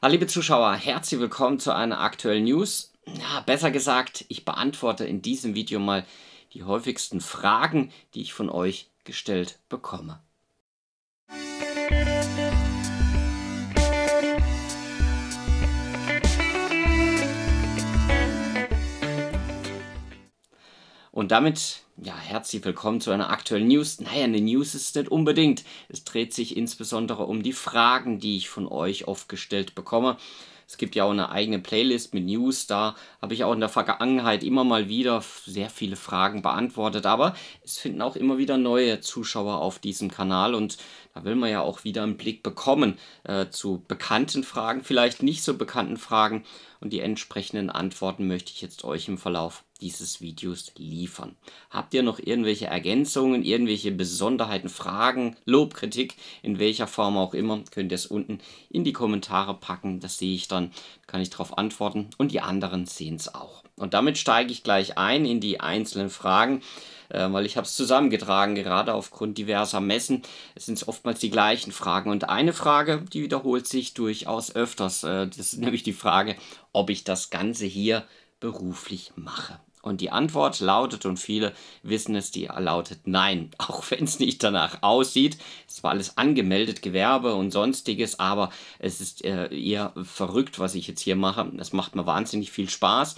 Ah, liebe Zuschauer, herzlich willkommen zu einer aktuellen News. Ja, besser gesagt, ich beantworte in diesem Video mal die häufigsten Fragen, die ich von euch gestellt bekomme. Und damit, ja, herzlich willkommen zu einer aktuellen News. Naja, eine News ist nicht unbedingt. Es dreht sich insbesondere um die Fragen, die ich von euch oft gestellt bekomme. Es gibt ja auch eine eigene Playlist mit News. Da habe ich auch in der Vergangenheit immer mal wieder sehr viele Fragen beantwortet. Aber es finden auch immer wieder neue Zuschauer auf diesem Kanal. Und da will man ja auch wieder einen Blick bekommen äh, zu bekannten Fragen, vielleicht nicht so bekannten Fragen. Und die entsprechenden Antworten möchte ich jetzt euch im Verlauf dieses Videos liefern. Habt ihr noch irgendwelche Ergänzungen, irgendwelche Besonderheiten, Fragen, Lob, Kritik, in welcher Form auch immer, könnt ihr es unten in die Kommentare packen. Das sehe ich dann, kann ich darauf antworten und die anderen sehen es auch. Und damit steige ich gleich ein in die einzelnen Fragen, äh, weil ich habe es zusammengetragen, gerade aufgrund diverser Messen Es sind oftmals die gleichen Fragen. Und eine Frage, die wiederholt sich durchaus öfters, äh, das ist nämlich die Frage, ob ich das Ganze hier beruflich mache. Und die Antwort lautet, und viele wissen es, die lautet Nein, auch wenn es nicht danach aussieht. Es war alles angemeldet, Gewerbe und sonstiges, aber es ist äh, eher verrückt, was ich jetzt hier mache. Es macht mir wahnsinnig viel Spaß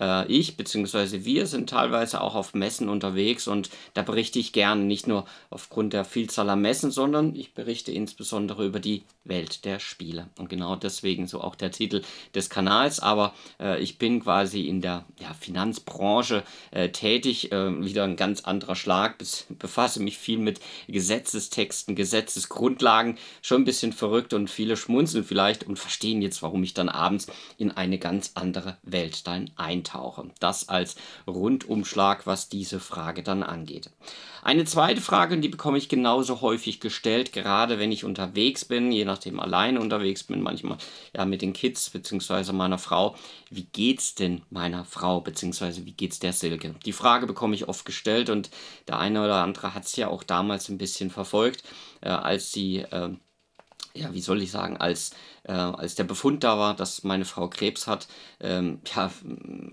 äh, ich bzw. wir sind teilweise auch auf Messen unterwegs und da berichte ich gerne nicht nur aufgrund der Vielzahl an Messen, sondern ich berichte insbesondere über die Welt der Spiele. Und genau deswegen so auch der Titel des Kanals. Aber äh, ich bin quasi in der ja, Finanzbranche äh, tätig, äh, wieder ein ganz anderer Schlag, bis, befasse mich viel mit Gesetzestexten, Gesetzesgrundlagen, schon ein bisschen verrückt und viele schmunzeln vielleicht und verstehen jetzt, warum ich dann abends in eine ganz andere Welt dann eintauche eintauche. Das als Rundumschlag, was diese Frage dann angeht. Eine zweite Frage, und die bekomme ich genauso häufig gestellt, gerade wenn ich unterwegs bin, je nachdem alleine unterwegs bin, manchmal ja mit den Kids bzw. meiner Frau. Wie geht's denn meiner Frau bzw. wie geht's der Silke? Die Frage bekomme ich oft gestellt und der eine oder andere hat es ja auch damals ein bisschen verfolgt, äh, als sie äh, ja, wie soll ich sagen, als, äh, als der Befund da war, dass meine Frau Krebs hat, ähm, ja,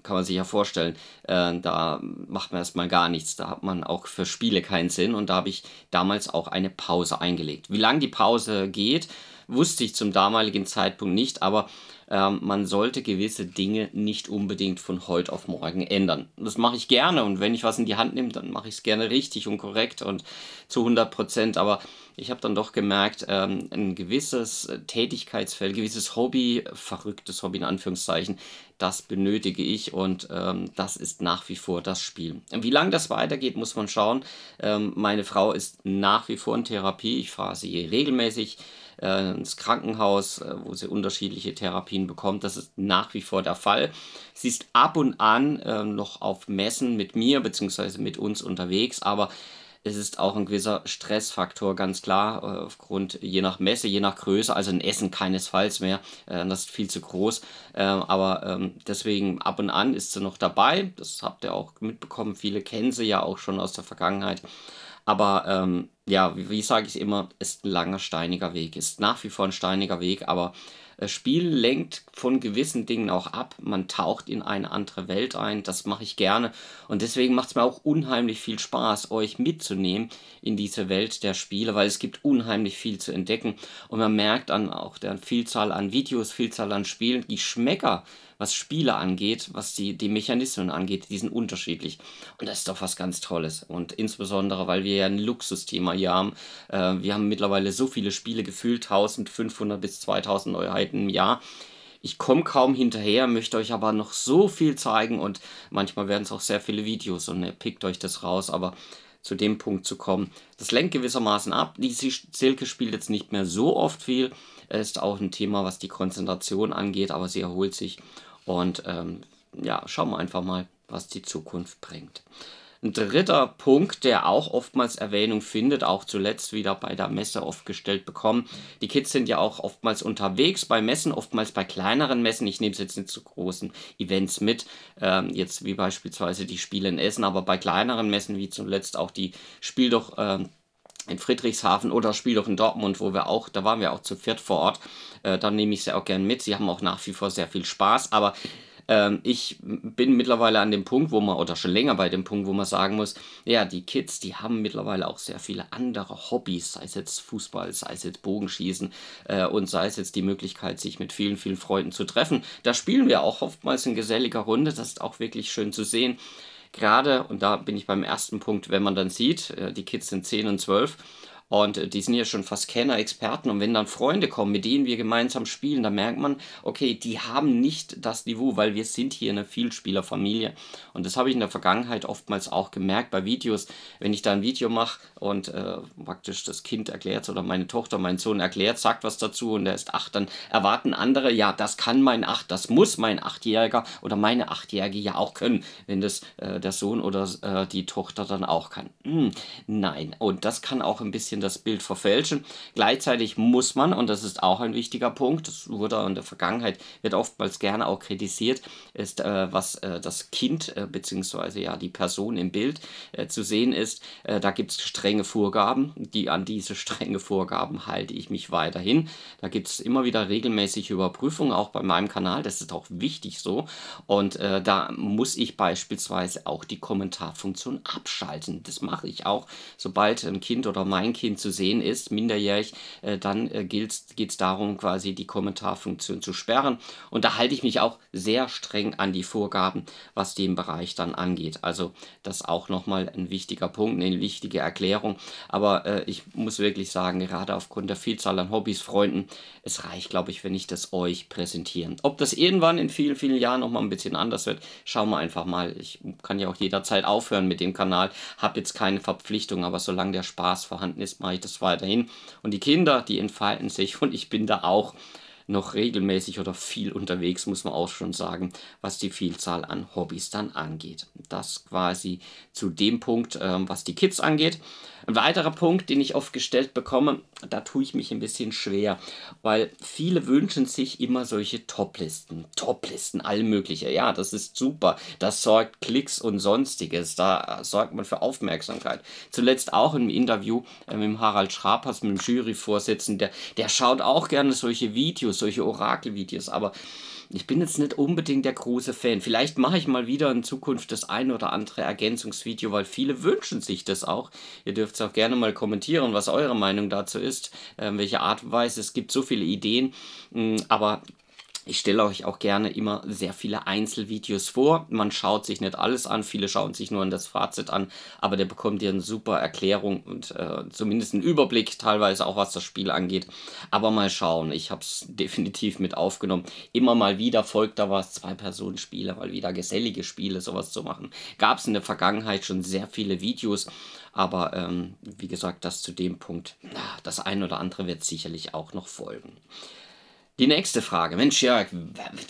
kann man sich ja vorstellen, äh, da macht man erstmal gar nichts, da hat man auch für Spiele keinen Sinn und da habe ich damals auch eine Pause eingelegt. Wie lange die Pause geht, wusste ich zum damaligen Zeitpunkt nicht, aber ähm, man sollte gewisse Dinge nicht unbedingt von heute auf morgen ändern. Das mache ich gerne und wenn ich was in die Hand nehme, dann mache ich es gerne richtig und korrekt und zu 100 Prozent. Aber ich habe dann doch gemerkt, ähm, ein gewisses äh, Tätigkeitsfeld, gewisses Hobby, verrücktes Hobby in Anführungszeichen, das benötige ich und ähm, das ist nach wie vor das Spiel. Wie lange das weitergeht, muss man schauen. Ähm, meine Frau ist nach wie vor in Therapie. Ich fahre sie regelmäßig äh, ins Krankenhaus, äh, wo sie unterschiedliche Therapien bekommt. Das ist nach wie vor der Fall. Sie ist ab und an äh, noch auf Messen mit mir bzw. mit uns unterwegs, aber es ist auch ein gewisser Stressfaktor, ganz klar, äh, aufgrund je nach Messe, je nach Größe, also ein Essen keinesfalls mehr, äh, das ist viel zu groß, ähm, aber ähm, deswegen ab und an ist sie noch dabei, das habt ihr auch mitbekommen, viele kennen sie ja auch schon aus der Vergangenheit, aber ähm, ja, wie, wie sage ich immer, ist ein langer, steiniger Weg. Ist nach wie vor ein steiniger Weg, aber das äh, Spiel lenkt von gewissen Dingen auch ab. Man taucht in eine andere Welt ein. Das mache ich gerne. Und deswegen macht es mir auch unheimlich viel Spaß, euch mitzunehmen in diese Welt der Spiele, weil es gibt unheimlich viel zu entdecken. Und man merkt dann auch der Vielzahl an Videos, Vielzahl an Spielen, die Schmecker was Spiele angeht, was die, die Mechanismen angeht, die sind unterschiedlich. Und das ist doch was ganz Tolles. Und insbesondere, weil wir ja ein Luxusthema hier haben. Äh, wir haben mittlerweile so viele Spiele gefühlt, 1500 bis 2000 Neuheiten im Jahr. Ich komme kaum hinterher, möchte euch aber noch so viel zeigen und manchmal werden es auch sehr viele Videos und ihr ne, pickt euch das raus, aber zu dem Punkt zu kommen. Das lenkt gewissermaßen ab. Die Silke spielt jetzt nicht mehr so oft viel. Ist auch ein Thema, was die Konzentration angeht, aber sie erholt sich und ähm, ja, schauen wir einfach mal, was die Zukunft bringt. Ein dritter Punkt, der auch oftmals Erwähnung findet, auch zuletzt wieder bei der Messe oft gestellt bekommen. Die Kids sind ja auch oftmals unterwegs bei Messen, oftmals bei kleineren Messen. Ich nehme es jetzt nicht zu großen Events mit, ähm, jetzt wie beispielsweise die Spiele in Essen, aber bei kleineren Messen, wie zuletzt auch die Spiel doch ähm, in Friedrichshafen oder spiel doch in Dortmund, wo wir auch, da waren wir auch zu viert vor Ort. Äh, da nehme ich sie auch gern mit. Sie haben auch nach wie vor sehr viel Spaß, aber ähm, ich bin mittlerweile an dem Punkt, wo man, oder schon länger bei dem Punkt, wo man sagen muss, ja, die Kids, die haben mittlerweile auch sehr viele andere Hobbys, sei es jetzt Fußball, sei es jetzt Bogenschießen äh, und sei es jetzt die Möglichkeit, sich mit vielen, vielen Freunden zu treffen. Da spielen wir auch oftmals in geselliger Runde, das ist auch wirklich schön zu sehen. Gerade, und da bin ich beim ersten Punkt, wenn man dann sieht, äh, die Kids sind 10 und 12 und äh, die sind ja schon fast Kenner-Experten. Und wenn dann Freunde kommen, mit denen wir gemeinsam spielen, dann merkt man, okay, die haben nicht das Niveau, weil wir sind hier eine Vielspielerfamilie. Und das habe ich in der Vergangenheit oftmals auch gemerkt bei Videos. Wenn ich da ein Video mache und äh, praktisch das Kind erklärt oder meine Tochter, mein Sohn erklärt, sagt was dazu und er ist acht, dann erwarten andere, ja, das kann mein Acht, das muss mein Achtjähriger oder meine Achtjährige ja auch können, wenn das äh, der Sohn oder äh, die Tochter dann auch kann. Hm, nein, und das kann auch ein bisschen bisschen das Bild verfälschen. Gleichzeitig muss man, und das ist auch ein wichtiger Punkt, das wurde in der Vergangenheit, wird oftmals gerne auch kritisiert, ist, äh, was äh, das Kind äh, bzw. ja die Person im Bild äh, zu sehen ist. Äh, da gibt es strenge Vorgaben, die an diese strenge Vorgaben halte ich mich weiterhin. Da gibt es immer wieder regelmäßige Überprüfungen, auch bei meinem Kanal, das ist auch wichtig so. Und äh, da muss ich beispielsweise auch die Kommentarfunktion abschalten. Das mache ich auch, sobald ein Kind oder mein Kind Kind zu sehen ist, minderjährig, äh, dann äh, geht es darum, quasi die Kommentarfunktion zu sperren. Und da halte ich mich auch sehr streng an die Vorgaben, was den Bereich dann angeht. Also das auch nochmal ein wichtiger Punkt, eine wichtige Erklärung. Aber äh, ich muss wirklich sagen, gerade aufgrund der Vielzahl an Hobbys, Freunden, es reicht, glaube ich, wenn ich das euch präsentiere. Ob das irgendwann in vielen, vielen Jahren nochmal ein bisschen anders wird, schauen wir einfach mal. Ich kann ja auch jederzeit aufhören mit dem Kanal, habe jetzt keine Verpflichtung, aber solange der Spaß vorhanden ist, mache ich das weiterhin. Und die Kinder, die entfalten sich und ich bin da auch noch regelmäßig oder viel unterwegs, muss man auch schon sagen, was die Vielzahl an Hobbys dann angeht. Das quasi zu dem Punkt, ähm, was die Kids angeht. Ein weiterer Punkt, den ich oft gestellt bekomme, da tue ich mich ein bisschen schwer, weil viele wünschen sich immer solche Toplisten. Toplisten, all mögliche. Ja, das ist super. Das sorgt Klicks und sonstiges. Da sorgt man für Aufmerksamkeit. Zuletzt auch im Interview äh, mit Harald Schrapers, mit dem Juryvorsitzenden, der, der schaut auch gerne solche Videos solche Orakelvideos, aber ich bin jetzt nicht unbedingt der große Fan. Vielleicht mache ich mal wieder in Zukunft das ein oder andere Ergänzungsvideo, weil viele wünschen sich das auch. Ihr dürft es auch gerne mal kommentieren, was eure Meinung dazu ist, ähm, welche Art und Weise. Es gibt so viele Ideen, mm, aber ich stelle euch auch gerne immer sehr viele Einzelvideos vor. Man schaut sich nicht alles an, viele schauen sich nur an das Fazit an, aber der bekommt ihr eine super Erklärung und äh, zumindest einen Überblick, teilweise auch was das Spiel angeht. Aber mal schauen, ich habe es definitiv mit aufgenommen. Immer mal wieder folgt da was, Zwei-Personen-Spiele, mal wieder gesellige Spiele, sowas zu machen. Gab es in der Vergangenheit schon sehr viele Videos, aber ähm, wie gesagt, das zu dem Punkt, das ein oder andere wird sicherlich auch noch folgen. Die nächste Frage. Mensch, Jörg,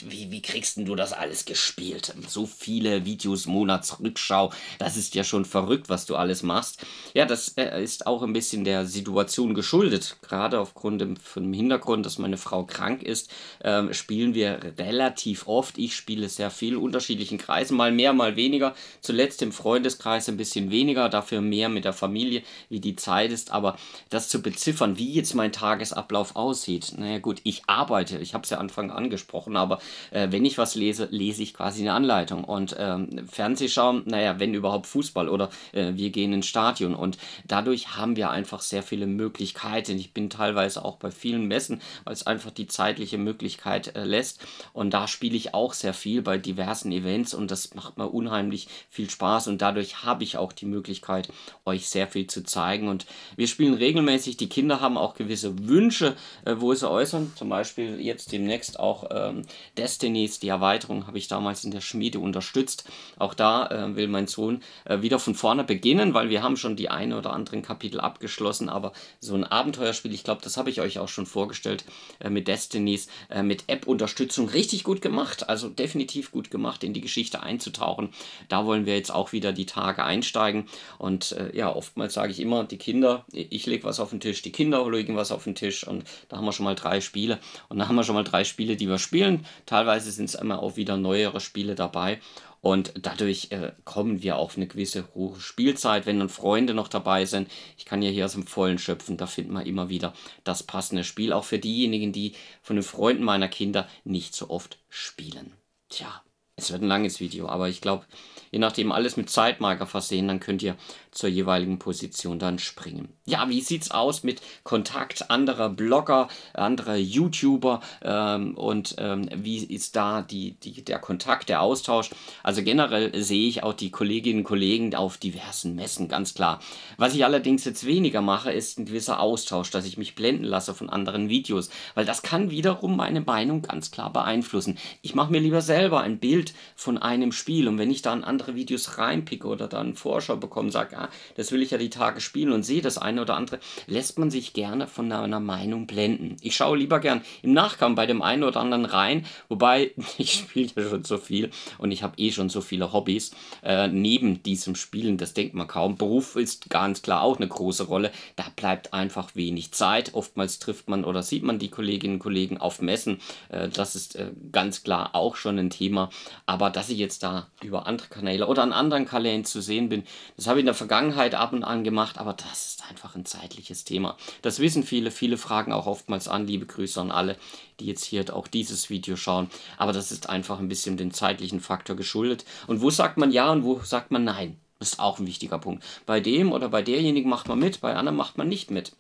wie, wie kriegst denn du das alles gespielt? So viele Videos, Monatsrückschau. Das ist ja schon verrückt, was du alles machst. Ja, das äh, ist auch ein bisschen der Situation geschuldet. Gerade aufgrund dem, von dem Hintergrund, dass meine Frau krank ist, äh, spielen wir relativ oft. Ich spiele sehr viel, in unterschiedlichen Kreisen. Mal mehr, mal weniger. Zuletzt im Freundeskreis ein bisschen weniger, dafür mehr mit der Familie, wie die Zeit ist. Aber das zu beziffern, wie jetzt mein Tagesablauf aussieht. Naja gut, ich arbeite arbeite. Ich habe es ja Anfang angesprochen, aber äh, wenn ich was lese, lese ich quasi eine Anleitung. Und ähm, Fernsehschauen, naja, wenn überhaupt Fußball oder äh, wir gehen ins Stadion. Und dadurch haben wir einfach sehr viele Möglichkeiten. Ich bin teilweise auch bei vielen Messen, weil es einfach die zeitliche Möglichkeit äh, lässt. Und da spiele ich auch sehr viel bei diversen Events und das macht mir unheimlich viel Spaß. Und dadurch habe ich auch die Möglichkeit, euch sehr viel zu zeigen. Und wir spielen regelmäßig. Die Kinder haben auch gewisse Wünsche, äh, wo sie äußern. Zum Beispiel Beispiel jetzt demnächst auch ähm, Destinies, die Erweiterung habe ich damals in der Schmiede unterstützt. Auch da äh, will mein Sohn äh, wieder von vorne beginnen, weil wir haben schon die eine oder anderen Kapitel abgeschlossen, aber so ein Abenteuerspiel, ich glaube, das habe ich euch auch schon vorgestellt äh, mit Destinies, äh, mit App-Unterstützung richtig gut gemacht, also definitiv gut gemacht, in die Geschichte einzutauchen. Da wollen wir jetzt auch wieder die Tage einsteigen und äh, ja, oftmals sage ich immer, die Kinder, ich lege was auf den Tisch, die Kinder legen was auf den Tisch und da haben wir schon mal drei Spiele und und da haben wir schon mal drei Spiele, die wir spielen. Teilweise sind es immer auch wieder neuere Spiele dabei. Und dadurch äh, kommen wir auf eine gewisse hohe Spielzeit, wenn dann Freunde noch dabei sind. Ich kann ja hier aus dem Vollen schöpfen, da findet man immer wieder das passende Spiel. Auch für diejenigen, die von den Freunden meiner Kinder nicht so oft spielen. Tja, es wird ein langes Video, aber ich glaube, je nachdem alles mit Zeitmarker versehen, dann könnt ihr zur jeweiligen Position dann springen. Ja, wie sieht's aus mit Kontakt anderer Blogger, anderer YouTuber ähm, und ähm, wie ist da die, die, der Kontakt, der Austausch? Also generell sehe ich auch die Kolleginnen und Kollegen auf diversen Messen, ganz klar. Was ich allerdings jetzt weniger mache, ist ein gewisser Austausch, dass ich mich blenden lasse von anderen Videos, weil das kann wiederum meine Meinung ganz klar beeinflussen. Ich mache mir lieber selber ein Bild Bild von einem Spiel. Und wenn ich dann andere Videos reinpicke oder dann Vorschau bekomme, sage, ah, das will ich ja die Tage spielen und sehe das eine oder andere, lässt man sich gerne von einer Meinung blenden. Ich schaue lieber gern im Nachgang bei dem einen oder anderen rein, wobei ich spiele ja schon so viel und ich habe eh schon so viele Hobbys äh, neben diesem Spielen. Das denkt man kaum. Beruf ist ganz klar auch eine große Rolle. Da bleibt einfach wenig Zeit. Oftmals trifft man oder sieht man die Kolleginnen und Kollegen auf Messen. Äh, das ist äh, ganz klar auch schon ein Thema. Aber dass ich jetzt da über andere Kanäle oder an anderen Kanälen zu sehen bin, das habe ich in der Vergangenheit ab und an gemacht, aber das ist einfach ein zeitliches Thema. Das wissen viele, viele fragen auch oftmals an. Liebe Grüße an alle, die jetzt hier auch dieses Video schauen. Aber das ist einfach ein bisschen dem zeitlichen Faktor geschuldet. Und wo sagt man ja und wo sagt man nein? Das ist auch ein wichtiger Punkt. Bei dem oder bei derjenigen macht man mit, bei anderen macht man nicht mit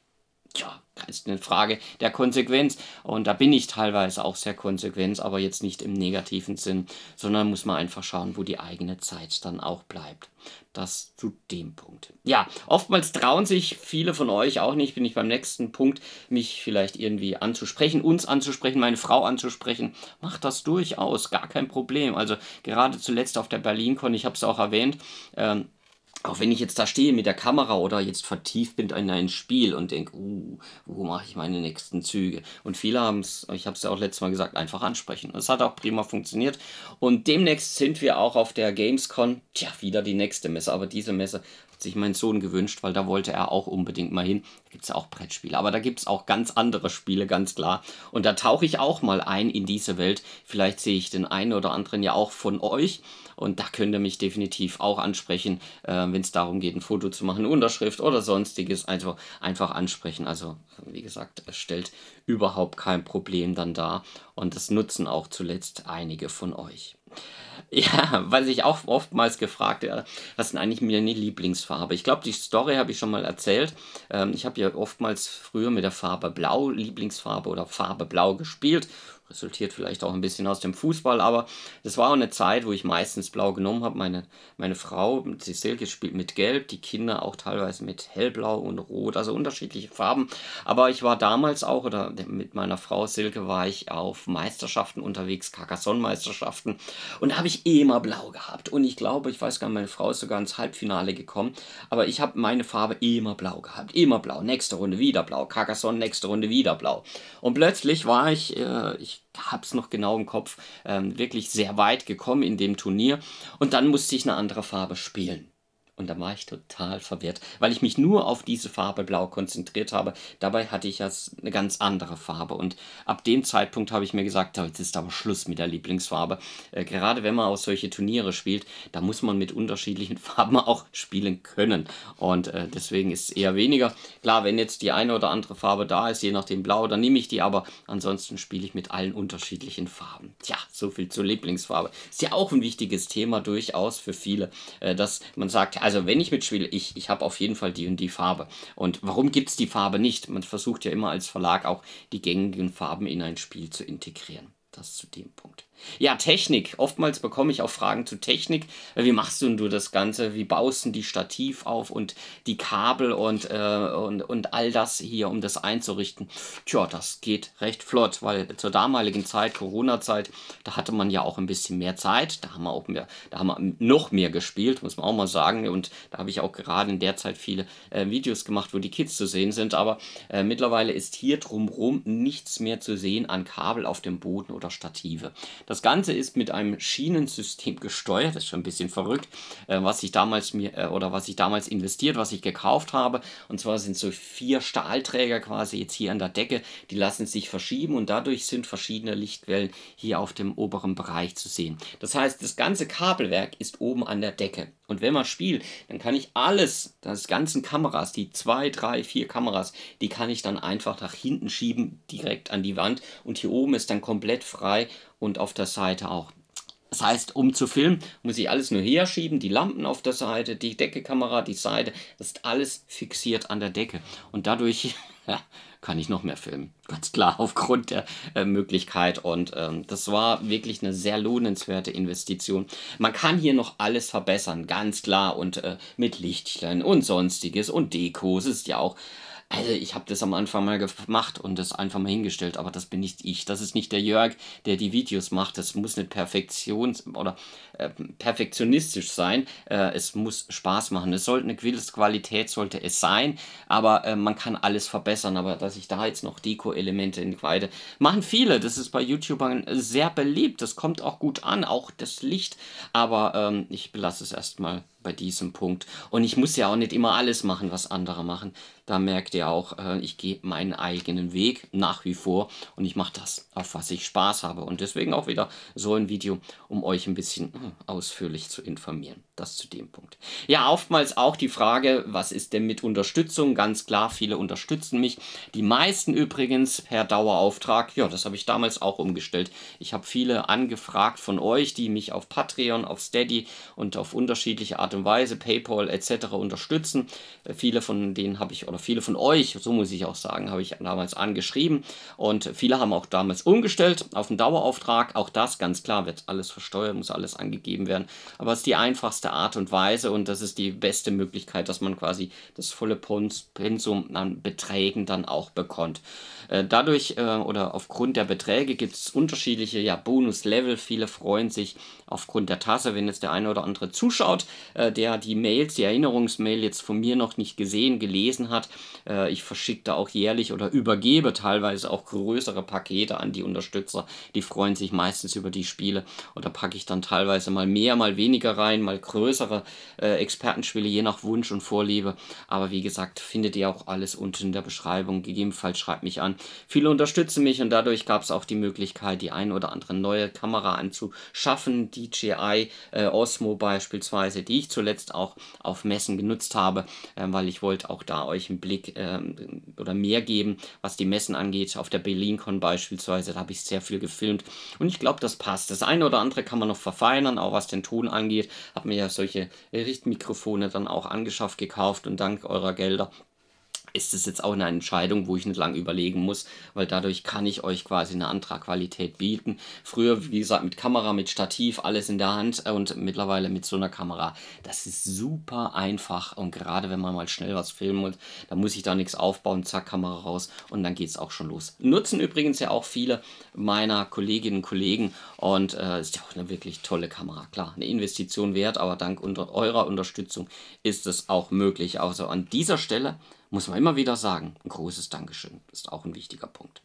ja, ist eine Frage der Konsequenz. Und da bin ich teilweise auch sehr konsequent, aber jetzt nicht im negativen Sinn, sondern muss man einfach schauen, wo die eigene Zeit dann auch bleibt. Das zu dem Punkt. Ja, oftmals trauen sich viele von euch auch nicht, bin ich beim nächsten Punkt, mich vielleicht irgendwie anzusprechen, uns anzusprechen, meine Frau anzusprechen. Macht das durchaus, gar kein Problem. Also gerade zuletzt auf der BerlinCon, ich habe es auch erwähnt, ähm, auch wenn ich jetzt da stehe mit der Kamera oder jetzt vertieft bin in ein Spiel und denke, uh, wo mache ich meine nächsten Züge? Und viele haben es, ich habe es ja auch letztes Mal gesagt, einfach ansprechen. Und es hat auch prima funktioniert. Und demnächst sind wir auch auf der Gamescon, tja, wieder die nächste Messe, aber diese Messe sich mein Sohn gewünscht, weil da wollte er auch unbedingt mal hin. Da gibt es ja auch Brettspiele, aber da gibt es auch ganz andere Spiele, ganz klar. Und da tauche ich auch mal ein in diese Welt. Vielleicht sehe ich den einen oder anderen ja auch von euch. Und da könnt ihr mich definitiv auch ansprechen, äh, wenn es darum geht, ein Foto zu machen, Unterschrift oder sonstiges. Also einfach ansprechen. Also, wie gesagt, es stellt überhaupt kein Problem dann dar. Und das nutzen auch zuletzt einige von euch. Ja, weil ich auch oftmals gefragt werde, was ist denn eigentlich meine Lieblingsfarbe? Ich glaube, die Story habe ich schon mal erzählt. Ähm, ich habe ja oftmals früher mit der Farbe Blau, Lieblingsfarbe oder Farbe Blau gespielt resultiert vielleicht auch ein bisschen aus dem Fußball, aber das war auch eine Zeit, wo ich meistens blau genommen habe. Meine, meine Frau, die Silke, spielt mit Gelb, die Kinder auch teilweise mit Hellblau und Rot, also unterschiedliche Farben. Aber ich war damals auch, oder mit meiner Frau Silke war ich auf Meisterschaften unterwegs, Carcassonne-Meisterschaften, und da habe ich eh immer blau gehabt. Und ich glaube, ich weiß gar nicht, meine Frau ist sogar ins Halbfinale gekommen, aber ich habe meine Farbe eh immer blau gehabt, immer blau. Nächste Runde wieder blau, Carcassonne, nächste Runde wieder blau. Und plötzlich war ich, äh, ich ich es noch genau im Kopf, ähm, wirklich sehr weit gekommen in dem Turnier. Und dann musste ich eine andere Farbe spielen. Und da war ich total verwirrt, weil ich mich nur auf diese Farbe Blau konzentriert habe. Dabei hatte ich ja eine ganz andere Farbe. Und ab dem Zeitpunkt habe ich mir gesagt, jetzt ist aber Schluss mit der Lieblingsfarbe. Äh, gerade wenn man auch solche Turniere spielt, da muss man mit unterschiedlichen Farben auch spielen können. Und äh, deswegen ist es eher weniger. Klar, wenn jetzt die eine oder andere Farbe da ist, je nachdem Blau, dann nehme ich die. Aber ansonsten spiele ich mit allen unterschiedlichen Farben. Tja, so viel zur Lieblingsfarbe. Ist ja auch ein wichtiges Thema durchaus für viele, äh, dass man sagt, ja, also wenn ich mitspiele, ich, ich habe auf jeden Fall die und die Farbe. Und warum gibt es die Farbe nicht? Man versucht ja immer als Verlag auch die gängigen Farben in ein Spiel zu integrieren. Das zu dem Punkt. Ja, Technik. Oftmals bekomme ich auch Fragen zu Technik. Wie machst du denn du das Ganze? Wie baust du die Stativ auf und die Kabel und, äh, und, und all das hier, um das einzurichten? Tja, das geht recht flott, weil zur damaligen Zeit, Corona-Zeit, da hatte man ja auch ein bisschen mehr Zeit. Da haben wir auch mehr, da haben wir noch mehr gespielt, muss man auch mal sagen. Und da habe ich auch gerade in der Zeit viele äh, Videos gemacht, wo die Kids zu sehen sind. Aber äh, mittlerweile ist hier drumherum nichts mehr zu sehen an Kabel auf dem Boden oder Stative. Das Ganze ist mit einem Schienensystem gesteuert, das ist schon ein bisschen verrückt, äh, was ich damals mir äh, oder was ich damals investiert, was ich gekauft habe. Und zwar sind so vier Stahlträger quasi jetzt hier an der Decke, die lassen sich verschieben und dadurch sind verschiedene Lichtquellen hier auf dem oberen Bereich zu sehen. Das heißt, das ganze Kabelwerk ist oben an der Decke. Und wenn man spielt, dann kann ich alles, das ganzen Kameras, die zwei, drei, vier Kameras, die kann ich dann einfach nach hinten schieben, direkt an die Wand. Und hier oben ist dann komplett frei und auf der Seite auch. Das heißt, um zu filmen, muss ich alles nur herschieben, die Lampen auf der Seite, die Deckekamera, die Seite, das ist alles fixiert an der Decke. Und dadurch ja, kann ich noch mehr filmen. Ganz klar, aufgrund der äh, Möglichkeit. Und ähm, das war wirklich eine sehr lohnenswerte Investition. Man kann hier noch alles verbessern, ganz klar. Und äh, mit Lichtlein und sonstiges und Dekos, ist ja auch also ich habe das am Anfang mal gemacht und das einfach mal hingestellt, aber das bin nicht ich. Das ist nicht der Jörg, der die Videos macht. Das muss nicht Perfektions- oder äh, perfektionistisch sein. Äh, es muss Spaß machen. Es sollte eine gewisse Qualität sollte es sein, aber äh, man kann alles verbessern. Aber dass ich da jetzt noch Deko-Elemente entweide, machen viele. Das ist bei YouTubern sehr beliebt. Das kommt auch gut an, auch das Licht. Aber ähm, ich belasse es erstmal bei diesem Punkt. Und ich muss ja auch nicht immer alles machen, was andere machen. Da merkt ihr auch, äh, ich gehe meinen eigenen Weg nach wie vor und ich mache das, auf was ich Spaß habe. Und deswegen auch wieder so ein Video, um euch ein bisschen hm, ausführlich zu informieren. Das zu dem Punkt. Ja, oftmals auch die Frage, was ist denn mit Unterstützung? Ganz klar, viele unterstützen mich. Die meisten übrigens per Dauerauftrag. Ja, das habe ich damals auch umgestellt. Ich habe viele angefragt von euch, die mich auf Patreon, auf Steady und auf unterschiedliche Art und Weise, PayPal etc. unterstützen. Äh, viele von denen habe ich, oder viele von euch, so muss ich auch sagen, habe ich damals angeschrieben und viele haben auch damals umgestellt auf einen Dauerauftrag. Auch das ganz klar wird alles versteuert, muss alles angegeben werden. Aber es ist die einfachste Art und Weise und das ist die beste Möglichkeit, dass man quasi das volle Pensum an Beträgen dann auch bekommt. Äh, dadurch äh, oder aufgrund der Beträge gibt es unterschiedliche ja, Bonuslevel. Viele freuen sich aufgrund der Tasse, wenn jetzt der eine oder andere zuschaut, äh, der die Mails, die Erinnerungsmail jetzt von mir noch nicht gesehen, gelesen hat. Äh, ich verschicke da auch jährlich oder übergebe teilweise auch größere Pakete an die Unterstützer. Die freuen sich meistens über die Spiele und da packe ich dann teilweise mal mehr, mal weniger rein, mal größere äh, Expertenspiele, je nach Wunsch und Vorliebe. Aber wie gesagt, findet ihr auch alles unten in der Beschreibung. Gegebenenfalls schreibt mich an. Viele unterstützen mich und dadurch gab es auch die Möglichkeit, die ein oder andere neue Kamera anzuschaffen. DJI äh, Osmo beispielsweise, die ich ich zuletzt auch auf Messen genutzt habe, ähm, weil ich wollte auch da euch einen Blick ähm, oder mehr geben, was die Messen angeht. Auf der BerlinCon beispielsweise, da habe ich sehr viel gefilmt und ich glaube, das passt. Das eine oder andere kann man noch verfeinern, auch was den Ton angeht. Habe mir ja solche Richtmikrofone dann auch angeschafft, gekauft und dank eurer Gelder ist es jetzt auch eine Entscheidung, wo ich nicht lange überlegen muss, weil dadurch kann ich euch quasi eine andere Qualität bieten. Früher, wie gesagt, mit Kamera, mit Stativ, alles in der Hand äh, und mittlerweile mit so einer Kamera. Das ist super einfach und gerade wenn man mal schnell was filmen muss, dann muss ich da nichts aufbauen, zack, Kamera raus und dann geht es auch schon los. Nutzen übrigens ja auch viele meiner Kolleginnen und Kollegen und äh, ist ja auch eine wirklich tolle Kamera. Klar, eine Investition wert, aber dank unter eurer Unterstützung ist es auch möglich. Also an dieser Stelle muss man immer wieder sagen. Ein großes Dankeschön. Ist auch ein wichtiger Punkt.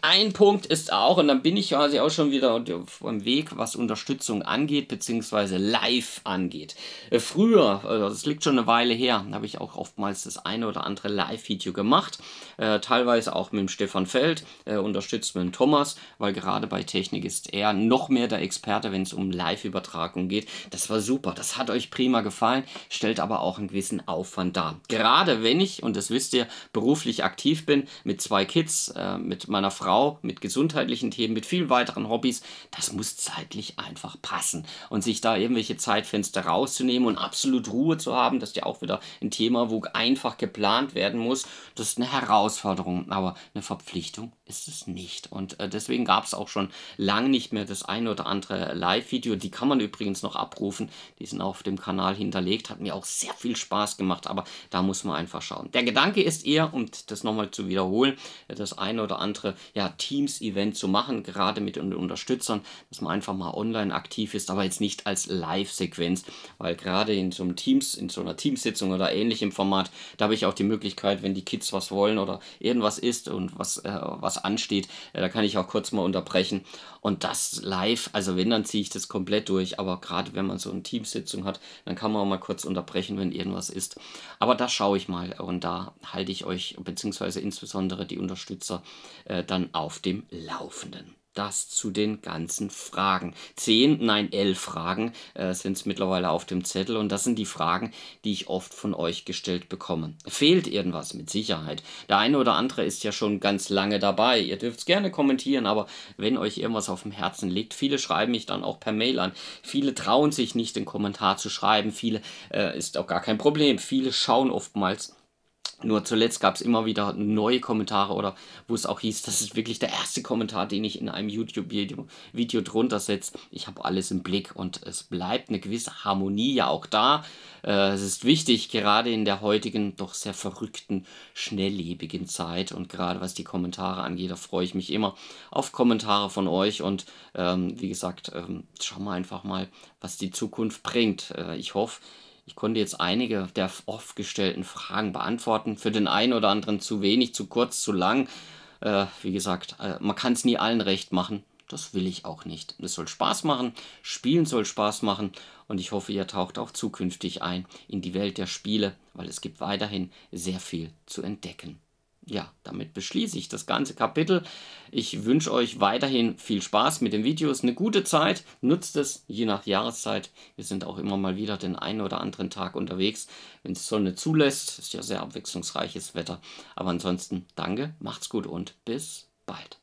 Ein Punkt ist auch, und dann bin ich quasi auch schon wieder auf dem Weg, was Unterstützung angeht, beziehungsweise live angeht. Äh, früher, also das liegt schon eine Weile her, habe ich auch oftmals das eine oder andere Live-Video gemacht. Äh, teilweise auch mit dem Stefan Feld, äh, unterstützt mit dem Thomas, weil gerade bei Technik ist er noch mehr der Experte, wenn es um Live-Übertragung geht. Das war super. Das hat euch prima gefallen, stellt aber auch einen gewissen Aufwand dar. Gerade wenn ich, und und das wisst ihr, beruflich aktiv bin, mit zwei Kids, äh, mit meiner Frau, mit gesundheitlichen Themen, mit vielen weiteren Hobbys, das muss zeitlich einfach passen. Und sich da irgendwelche Zeitfenster rauszunehmen und absolut Ruhe zu haben, das ist ja auch wieder ein Thema, wo einfach geplant werden muss, das ist eine Herausforderung, aber eine Verpflichtung ist es nicht. Und äh, deswegen gab es auch schon lange nicht mehr das ein oder andere Live-Video. Die kann man übrigens noch abrufen. Die sind auf dem Kanal hinterlegt. Hat mir auch sehr viel Spaß gemacht, aber da muss man einfach schauen. Der der Gedanke ist eher, um das nochmal zu wiederholen, das eine oder andere ja, Teams-Event zu machen, gerade mit den Unterstützern, dass man einfach mal online aktiv ist, aber jetzt nicht als Live-Sequenz, weil gerade in so einem Teams, in so einer Teamsitzung oder ähnlichem Format, da habe ich auch die Möglichkeit, wenn die Kids was wollen oder irgendwas ist und was, äh, was ansteht, äh, da kann ich auch kurz mal unterbrechen und das live, also wenn, dann ziehe ich das komplett durch. Aber gerade wenn man so eine Teamsitzung hat, dann kann man auch mal kurz unterbrechen, wenn irgendwas ist. Aber da schaue ich mal und da halte ich euch, beziehungsweise insbesondere die Unterstützer, äh, dann auf dem Laufenden das zu den ganzen Fragen. Zehn, nein, elf Fragen äh, sind es mittlerweile auf dem Zettel und das sind die Fragen, die ich oft von euch gestellt bekomme. Fehlt irgendwas mit Sicherheit? Der eine oder andere ist ja schon ganz lange dabei. Ihr dürft es gerne kommentieren, aber wenn euch irgendwas auf dem Herzen liegt, viele schreiben mich dann auch per Mail an. Viele trauen sich nicht, den Kommentar zu schreiben. Viele äh, ist auch gar kein Problem. Viele schauen oftmals nur zuletzt gab es immer wieder neue Kommentare oder wo es auch hieß, das ist wirklich der erste Kommentar, den ich in einem YouTube-Video Video drunter setze. Ich habe alles im Blick und es bleibt eine gewisse Harmonie ja auch da. Äh, es ist wichtig, gerade in der heutigen, doch sehr verrückten, schnelllebigen Zeit und gerade was die Kommentare angeht, da freue ich mich immer auf Kommentare von euch und ähm, wie gesagt, ähm, schauen wir einfach mal, was die Zukunft bringt. Äh, ich hoffe, ich konnte jetzt einige der oft gestellten Fragen beantworten. Für den einen oder anderen zu wenig, zu kurz, zu lang. Äh, wie gesagt, äh, man kann es nie allen recht machen. Das will ich auch nicht. Es soll Spaß machen, Spielen soll Spaß machen und ich hoffe, ihr taucht auch zukünftig ein in die Welt der Spiele, weil es gibt weiterhin sehr viel zu entdecken ja, damit beschließe ich das ganze Kapitel. Ich wünsche euch weiterhin viel Spaß mit den Videos, eine gute Zeit, nutzt es je nach Jahreszeit. Wir sind auch immer mal wieder den einen oder anderen Tag unterwegs, wenn es Sonne zulässt. Ist ja sehr abwechslungsreiches Wetter. Aber ansonsten danke, macht's gut und bis bald.